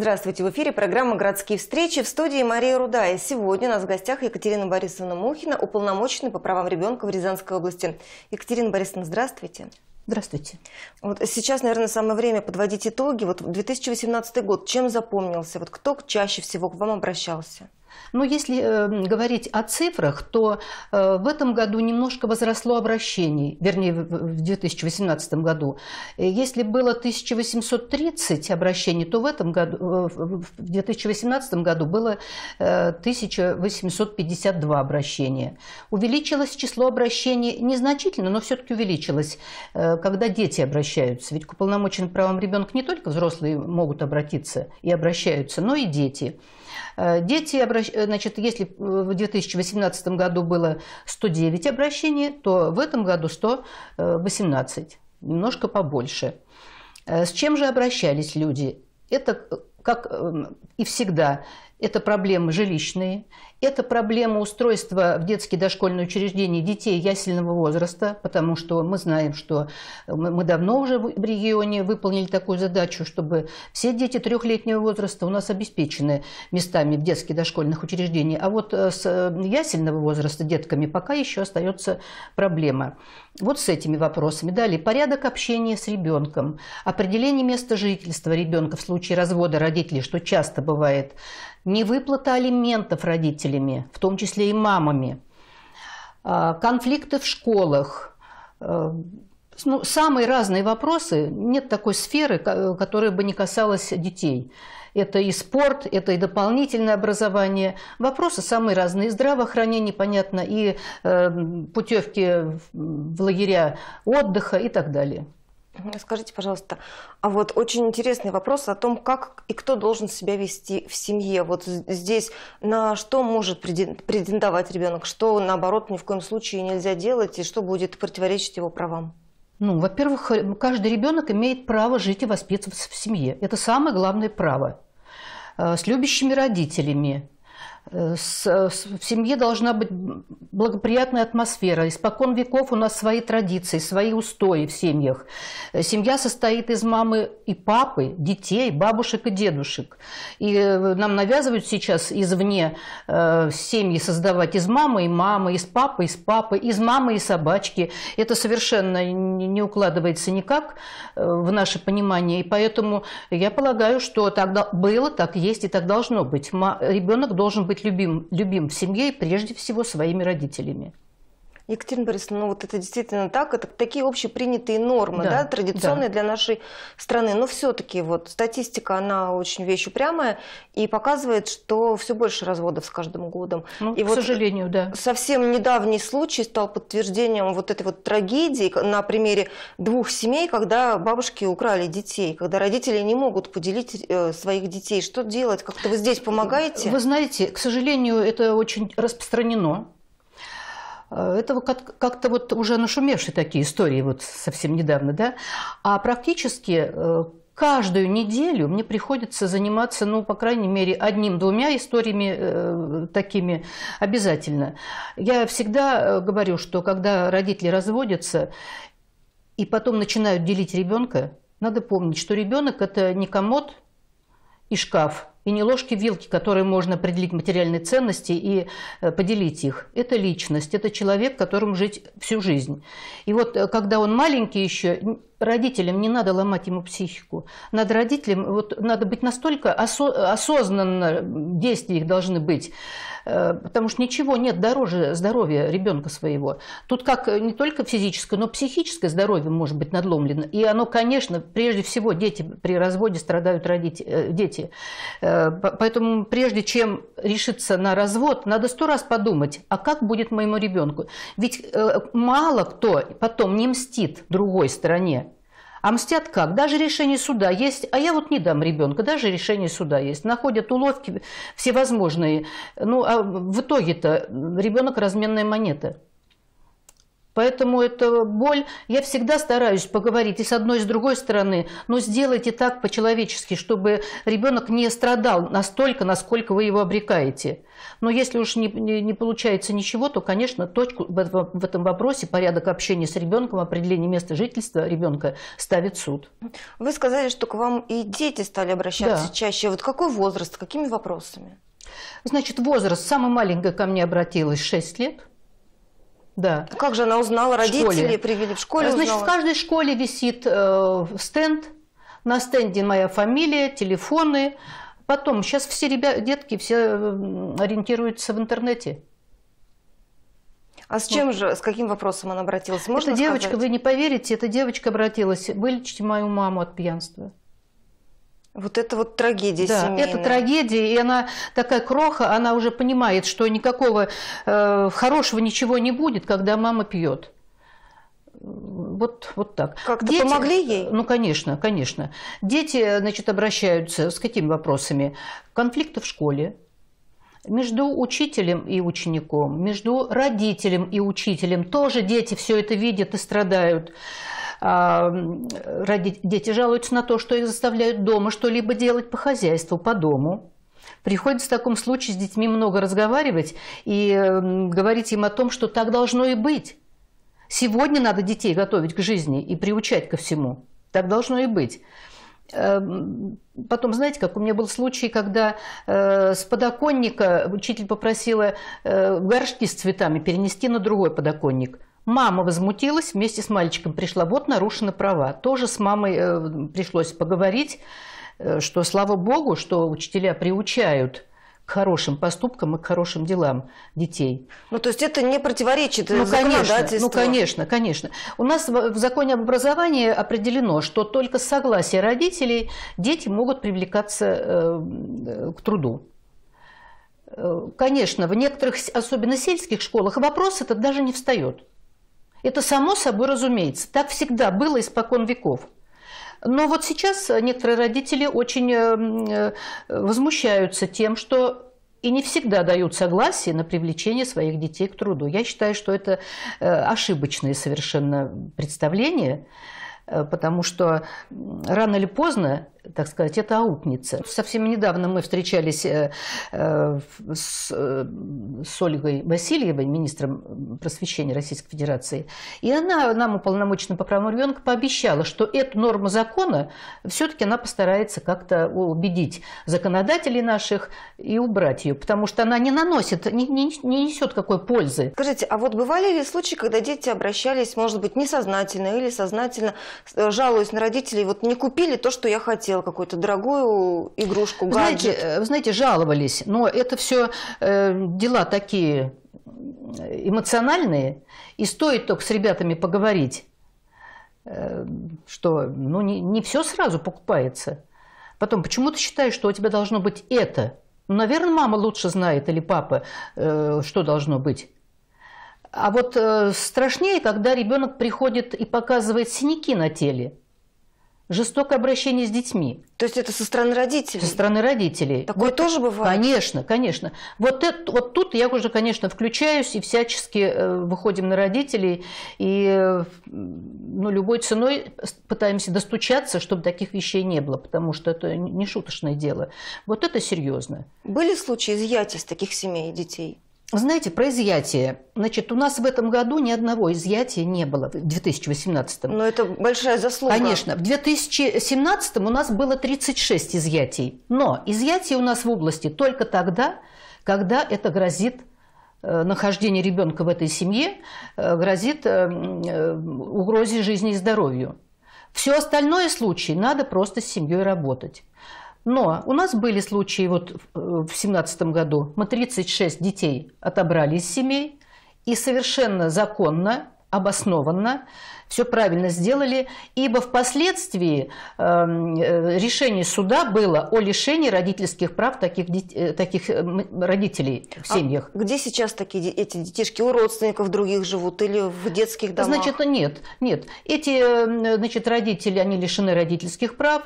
Здравствуйте, в эфире программа «Городские встречи» в студии Мария Рудая. Сегодня у нас в гостях Екатерина Борисовна Мухина, уполномоченная по правам ребенка в Рязанской области. Екатерина Борисовна, здравствуйте. Здравствуйте. Вот сейчас, наверное, самое время подводить итоги. Вот 2018 год, чем запомнился? Вот кто чаще всего к вам обращался? Но ну, если э, говорить о цифрах, то э, в этом году немножко возросло обращений, вернее, в, в 2018 году. Э, если было 1830 обращений, то в этом году, э, в 2018 году было э, 1852 обращения. Увеличилось число обращений незначительно, но все-таки увеличилось, э, когда дети обращаются. Ведь к уполномоченным правам ребенка не только взрослые могут обратиться и обращаются, но и дети. Э, дети, э, значит, если в 2018 году было 109 обращений, то в этом году 118, э, немножко побольше. С чем же обращались люди? Это, как и всегда, это проблемы жилищные, это проблема устройства в детские дошкольные учреждения детей ясельного возраста, потому что мы знаем, что мы давно уже в регионе выполнили такую задачу, чтобы все дети трехлетнего возраста у нас обеспечены местами в детских дошкольных учреждениях. А вот э, с э, ясельного возраста детками пока еще остается проблема. Вот с этими вопросами. Далее, порядок общения с ребенком, определение места жительства ребенка в случае развода родителей, что часто бывает – невыплата алиментов родителями, в том числе и мамами, а, конфликты в школах, а, ну, самые разные вопросы. Нет такой сферы, которая бы не касалась детей. Это и спорт, это и дополнительное образование. Вопросы самые разные. Здравоохранение, понятно, и э, путевки в лагеря отдыха и так далее. Скажите, пожалуйста, а вот очень интересный вопрос о том, как и кто должен себя вести в семье. Вот здесь на что может претендовать ребенок, что наоборот ни в коем случае нельзя делать и что будет противоречить его правам? Ну, во-первых, э, каждый ребенок имеет право жить и воспитываться в семье. Это самое главное право. Э, с любящими родителями, Э, в семье должна быть благоприятная атмосфера. Испокон веков у нас свои традиции, свои устои в семьях. Э, семья состоит из мамы и папы, детей, бабушек и дедушек. И э, нам навязывают сейчас извне э, семьи создавать из мамы и мамы, из папы, из папы, из мамы и собачки. Это совершенно не укладывается никак в наше понимание. И поэтому я полагаю, что тогда было, так есть и так должно быть. Ребенок должен быть быть любим, любим в семье и прежде всего своими родителями. Екатерина Борисовна, ну вот это действительно так, это такие общепринятые нормы, да, да традиционные да. для нашей страны. Но все-таки вот статистика, она очень вещь упрямая и показывает, что все больше разводов с каждым годом. Ну, и к вот сожалению, да. Совсем недавний случай стал подтверждением вот этой вот трагедии на примере двух семей, когда бабушки украли детей, когда родители не могут поделить э, своих детей. Что делать? Как-то вы здесь помогаете? Вы знаете, к сожалению, это очень распространено Э, это как-то вот уже нашумевшие такие истории вот совсем недавно, да? А практически э, каждую неделю мне приходится заниматься, ну, по крайней мере, одним-двумя историями э, такими обязательно. Я всегда э, говорю, что когда родители разводятся и потом начинают делить ребенка, надо помнить, что ребенок это не комод и шкаф – и не ложки-вилки, которые можно определить материальные ценности и э, поделить их. Это личность, это человек, которым жить всю жизнь. И вот э, когда он маленький еще, родителям не надо ломать ему психику. Надо родителям, вот надо быть настолько осо осознанно, действия их должны быть, Э, потому что ничего нет дороже здоровья ребенка своего. Тут как э, не только физическое, но и психическое здоровье может быть надломлено. И оно, конечно, прежде всего дети при разводе страдают родители, э, дети. Поэтому прежде чем решиться на развод, надо сто раз подумать, а как будет моему ребенку? Ведь мало кто потом не мстит другой стороне. А мстят как? Даже решение суда есть, а я вот не дам ребенка, даже решение суда есть. Находят уловки всевозможные. Ну, а в итоге-то ребенок разменная монета. Поэтому это боль. Я всегда стараюсь поговорить и с одной, и с другой стороны, но сделайте так по-человечески, чтобы ребенок не страдал настолько, насколько вы его обрекаете. Но если уж не, не, не получается ничего, то, конечно, точку в этом, в этом вопросе порядок общения с ребенком, определение места жительства ребенка ставит суд. Вы сказали, что к вам и дети стали обращаться да. чаще. Вот какой возраст, какими вопросами? Значит, возраст. Самая маленькая ко мне обратилась 6 лет. Да. А как же она узнала? Родители привели в школе. Значит, узнала. в каждой школе висит э, стенд. На стенде моя фамилия, телефоны. Потом, сейчас все ребят, детки все э, ориентируются в интернете. А с чем вот. же, с каким вопросом она обратилась? Можно эта девочка, сказать? вы не поверите, эта девочка обратилась. Вылечите мою маму от пьянства. Вот это вот трагедия да, семейная. это трагедия, и она такая кроха, она уже понимает, что никакого э, хорошего ничего не будет, когда мама пьет. Вот, вот так. Как-то Дети, помогли ей? Ну, конечно, конечно. Дети, значит, обращаются с какими вопросами? Конфликты в школе, между учителем и учеником, между родителем и учителем. Тоже дети все это видят и страдают. А, Родители, дети жалуются на то, что их заставляют дома что-либо делать по хозяйству, по дому. Приходится в таком случае с детьми много разговаривать и говорить им о том, что так должно и быть. Сегодня надо детей готовить к жизни и приучать ко всему. Так должно и быть. Эм, потом, знаете, как у меня был случай, когда э, с подоконника учитель попросила э, горшки с цветами перенести на другой подоконник – Мама возмутилась, вместе с мальчиком пришла. Вот нарушены права. Тоже с мамой э, пришлось поговорить, э, что слава богу, что учителя приучают к хорошим поступкам и к хорошим делам детей. Ну, то есть это не противоречит ну, конечно, ну, конечно, конечно. У нас в законе об образовании определено, что только с согласия родителей дети могут привлекаться э, к труду. Конечно, в некоторых, особенно сельских школах, вопрос этот даже не встает. Это само собой разумеется. Так всегда было испокон веков. Но вот сейчас некоторые родители очень э, э, возмущаются тем, что и не всегда дают согласие на привлечение своих детей к труду. Я считаю, что это э, ошибочное совершенно представление, потому что рано или поздно так сказать, это аутница. Совсем недавно мы встречались э, э, с, э, с Ольгой Васильевой, министром просвещения Российской Федерации, и она нам, уполномоченным по правам ребенка, пообещала, что эту норму закона все-таки она постарается как-то убедить законодателей наших и убрать ее, потому что она не наносит, не, не, не несет какой пользы. Скажите, а вот бывали ли случаи, когда дети обращались, может быть, несознательно или сознательно, жалуясь на родителей, вот не купили то, что я хотела? взял какую-то дорогую игрушку, гаджет. Знаете, э, знаете жаловались, но это все э, дела такие э, эмоциональные, и стоит только с ребятами поговорить, э, что ну, не, не все сразу покупается. Потом, почему ты считаешь, что у тебя должно быть это? Ну, наверное, мама лучше знает или папа, э, что должно быть. А вот э, страшнее, когда ребенок приходит и показывает синяки на теле жестокое обращение с детьми. То есть это со стороны родителей? Со стороны родителей. Такое вот, тоже бывает? Конечно, конечно. Вот, это, вот тут я уже, конечно, включаюсь и всячески э, выходим на родителей. И э, ну, любой ценой пытаемся достучаться, чтобы таких вещей не было, потому что это не шуточное дело. Вот это серьезно. Были случаи изъятия из таких семей детей? Знаете, про изъятие. Значит, у нас в этом году ни одного изъятия не было, в 2018. Но ну, это большая заслуга. Конечно. В 2017 у нас было 36 изъятий. Но изъятие у нас в области только тогда, когда это грозит э, нахождение ребенка в этой семье э, грозит э, угрозе жизни и здоровью. Все остальное случаи надо просто с семьей работать. Но у нас были случаи вот э, в 2017 году. Мы 36 детей отобрали из семей. И совершенно законно обоснованно, все правильно сделали, ибо впоследствии эм, э, решение суда было о лишении родительских прав таких, э, таких э, родителей в а семьях. А где сейчас такие эти детишки? У родственников других живут или в детских домах? Значит, нет, нет. Эти эм, значит, родители, они лишены родительских прав,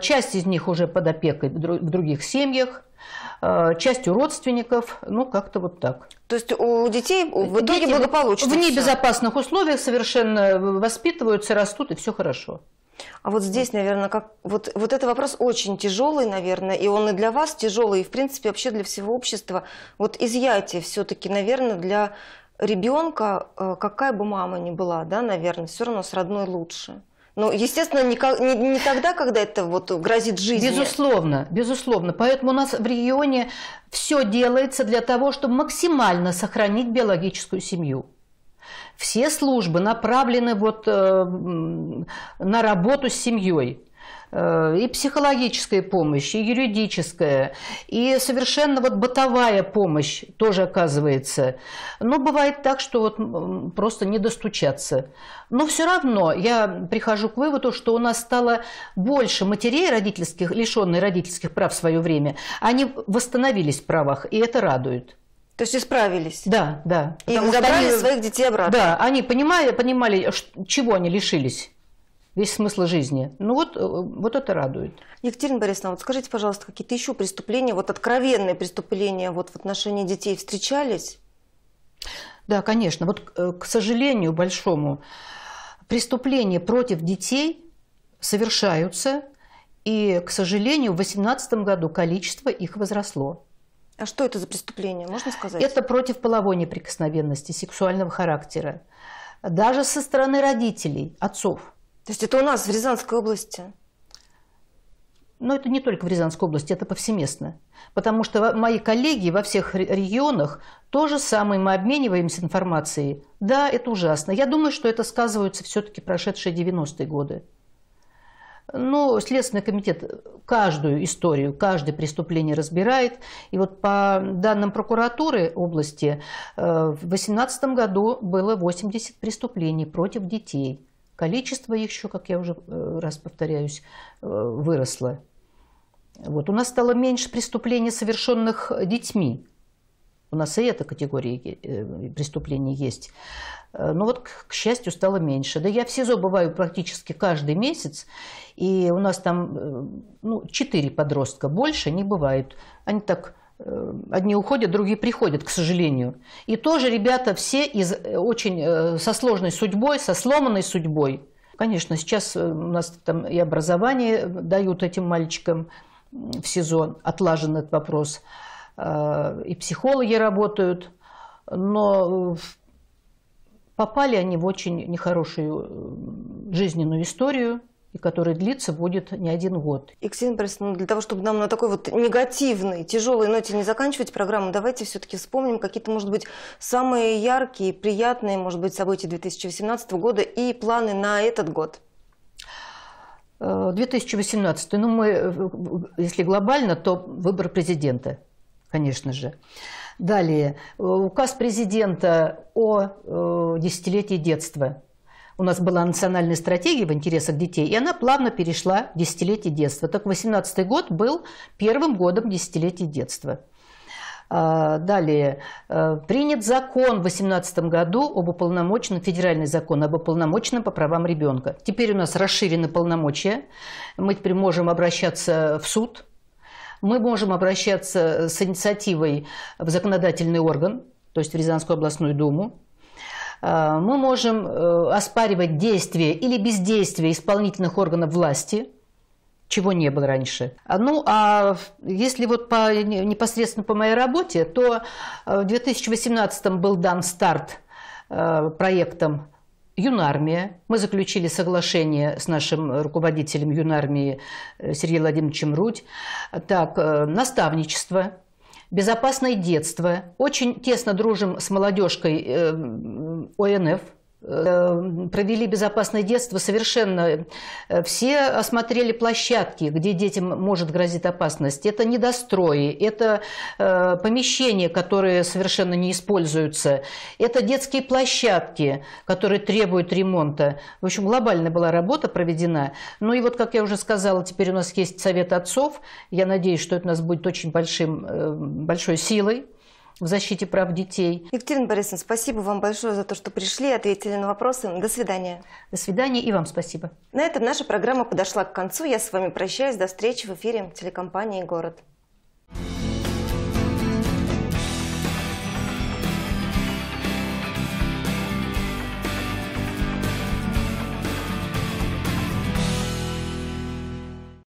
часть из них уже под опекой в других семьях, Э, частью родственников, ну как-то вот так. То есть у детей в итоге Дети благополучно. В небезопасных все. условиях совершенно воспитываются, растут и все хорошо. А вот здесь, наверное, как вот, вот этот вопрос очень тяжелый, наверное, и он и для вас тяжелый, и, в принципе, вообще для всего общества. Вот изъятие все-таки, наверное, для ребенка, э, какая бы мама ни была, да, наверное, все равно с родной лучше. Ну, естественно, не, не, не тогда, когда это вот грозит жизни. Безусловно, безусловно. Поэтому у нас в регионе все делается для того, чтобы максимально сохранить биологическую семью. Все службы направлены вот, э, на работу с семьей. Э, и психологическая помощь, и юридическая, и совершенно вот бытовая помощь тоже оказывается. Но бывает так, что вот просто не достучаться. Но все равно я прихожу к выводу, что у нас стало больше матерей родительских, лишенных родительских прав в свое время. Они восстановились в правах, и это радует. То есть исправились? Да, да. И забрали они, своих детей обратно? Да, они понимали, понимали, чего они лишились весь смысл жизни. Ну вот, э, вот это радует. Екатерина Борисовна, вот скажите, пожалуйста, какие-то еще преступления, вот откровенные преступления вот в отношении детей встречались? Да, конечно. Вот, э, к сожалению большому, преступления против детей совершаются, и, к сожалению, в 2018 году количество их возросло. А что это за преступление, можно сказать? Это против половой неприкосновенности, сексуального характера. Даже со стороны родителей, отцов – то есть это у нас в Рязанской области? Но это не только в Рязанской области, это повсеместно. Потому что мои коллеги во всех регионах то же самое, мы обмениваемся информацией. Да, это ужасно. Я думаю, что это сказываются все-таки прошедшие 90-е годы. Но Следственный комитет каждую историю, каждое преступление разбирает. И вот по данным прокуратуры области, э, в 2018 году было 80 преступлений против детей – Количество еще, как я уже э, раз повторяюсь, э, выросло. Вот. У нас стало меньше преступлений, совершенных детьми. У нас и эта категория э, преступлений есть. Но вот, к счастью, стало меньше. Да я в СИЗО бываю практически каждый месяц, и у нас там ну, 4 подростка больше не бывает. Они так Э, одни уходят, другие приходят, к сожалению. И тоже ребята все из, э, очень э, со сложной судьбой, со сломанной судьбой. Конечно, сейчас у нас там и образование дают этим мальчикам в сезон, отлажен этот вопрос. И психологи работают, но попали они в очень нехорошую жизненную историю – и который длится будет не один год. Екатерина Борисовна, ну, для того, чтобы нам на такой вот негативной, тяжелой ноте не заканчивать программу, давайте все-таки вспомним какие-то, может быть, самые яркие, приятные, может быть, события 2018 года и планы на этот год. 2018, э, ну мы, э, если глобально, то выбор президента, конечно же. Далее, э, указ президента о десятилетии детства – у нас была национальная стратегия в интересах детей, и она плавно перешла в десятилетие детства. Так 18 год был первым годом десятилетия детства. А, далее. А, принят закон в 2018 году об уполномоченном, федеральный закон об уполномоченном по правам ребенка. Теперь у нас расширены полномочия. Мы теперь можем обращаться в суд. Мы можем обращаться с инициативой в законодательный орган, то есть в Рязанскую областную думу. Э, мы можем э, оспаривать действия или бездействие исполнительных органов власти, чего не было раньше. А, ну, а если вот по, непосредственно по моей работе, то э, в 2018 был дан старт проектом Юнармия. Мы заключили соглашение с нашим руководителем Юнармии Сергеем Владимировичем Рудь. Так, наставничество – «Безопасное детство». Очень тесно дружим с молодежкой э, ОНФ – Э, провели безопасное детство совершенно. Э, все осмотрели площадки, где детям может грозить опасность. Это недострои, это э, помещения, которые совершенно не используются. Это детские площадки, которые требуют ремонта. В общем, глобальная была работа проведена. Ну и вот, как я уже сказала, теперь у нас есть совет отцов. Я надеюсь, что это у нас будет очень большим, большой силой в защите прав детей. Екатерина Борисовна, спасибо вам большое за то, что пришли, и ответили на вопросы. До свидания. До свидания и вам спасибо. На этом наша программа подошла к концу. Я с вами прощаюсь. До встречи в эфире телекомпании «Город».